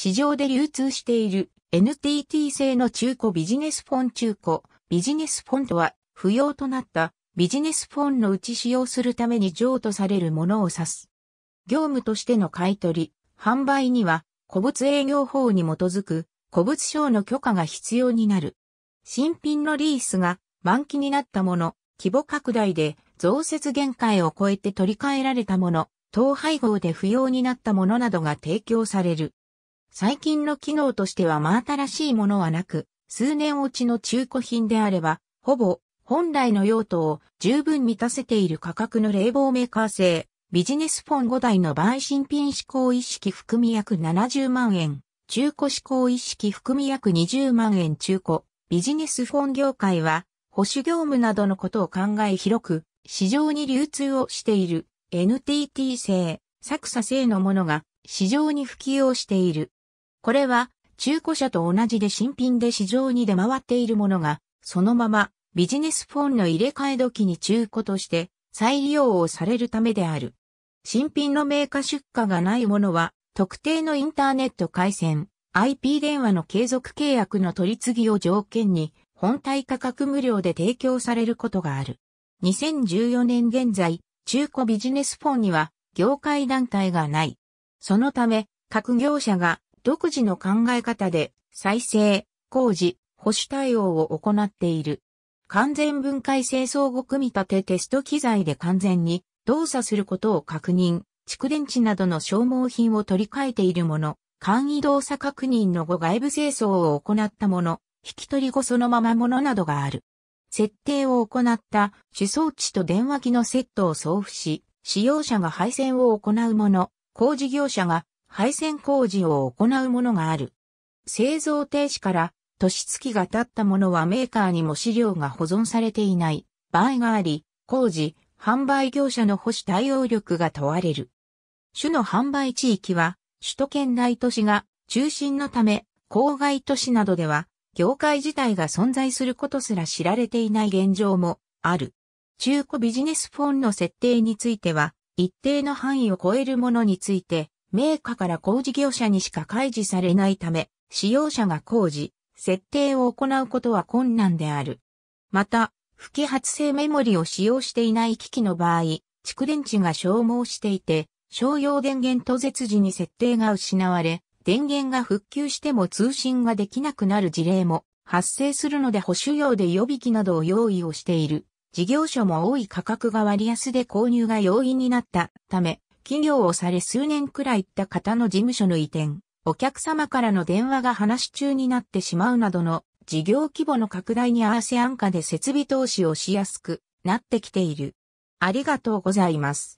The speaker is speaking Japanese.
市場で流通している NTT 製の中古ビジネスフォン中古ビジネスフォンとは不要となったビジネスフォンのうち使用するために譲渡されるものを指す。業務としての買取、販売には古物営業法に基づく古物商の許可が必要になる。新品のリースが満期になったもの、規模拡大で増設限界を超えて取り替えられたもの、統廃合で不要になったものなどが提供される。最近の機能としては真新しいものはなく、数年落ちの中古品であれば、ほぼ本来の用途を十分満たせている価格の冷房メーカー製、ビジネスフォン5台の売新品試行意識含み約70万円、中古試行意識含み約20万円中古、ビジネスフォン業界は、保守業務などのことを考え広く、市場に流通をしている NTT 製、サクサ製のものが市場に普及をしている。これは中古車と同じで新品で市場に出回っているものが、そのままビジネスフォンの入れ替え時に中古として再利用をされるためである。新品のメーカー出荷がないものは、特定のインターネット回線、IP 電話の継続契約の取り次ぎを条件に、本体価格無料で提供されることがある。2014年現在、中古ビジネスフォンには業界団体がない。そのため、各業者が独自の考え方で再生、工事、保守対応を行っている。完全分解清掃後組み立てテスト機材で完全に動作することを確認、蓄電池などの消耗品を取り替えているもの、簡易動作確認の後外部清掃を行ったもの、引き取り後そのままものなどがある。設定を行った主装置と電話機のセットを送付し、使用者が配線を行うもの、工事業者が配線工事を行うものがある。製造停止から年月が経ったものはメーカーにも資料が保存されていない場合があり、工事、販売業者の保守対応力が問われる。種の販売地域は、首都圏内都市が中心のため、郊外都市などでは、業界自体が存在することすら知られていない現状もある。中古ビジネスフォンの設定については、一定の範囲を超えるものについて、メーカーから工事業者にしか開示されないため、使用者が工事、設定を行うことは困難である。また、不揮発性メモリを使用していない機器の場合、蓄電池が消耗していて、商用電源途絶時に設定が失われ、電源が復旧しても通信ができなくなる事例も発生するので保守用で予備機などを用意をしている。事業所も多い価格が割安で購入が容易になったため、企業をされ数年くらい行った方の事務所の移転、お客様からの電話が話中になってしまうなどの事業規模の拡大に合わせ安価で設備投資をしやすくなってきている。ありがとうございます。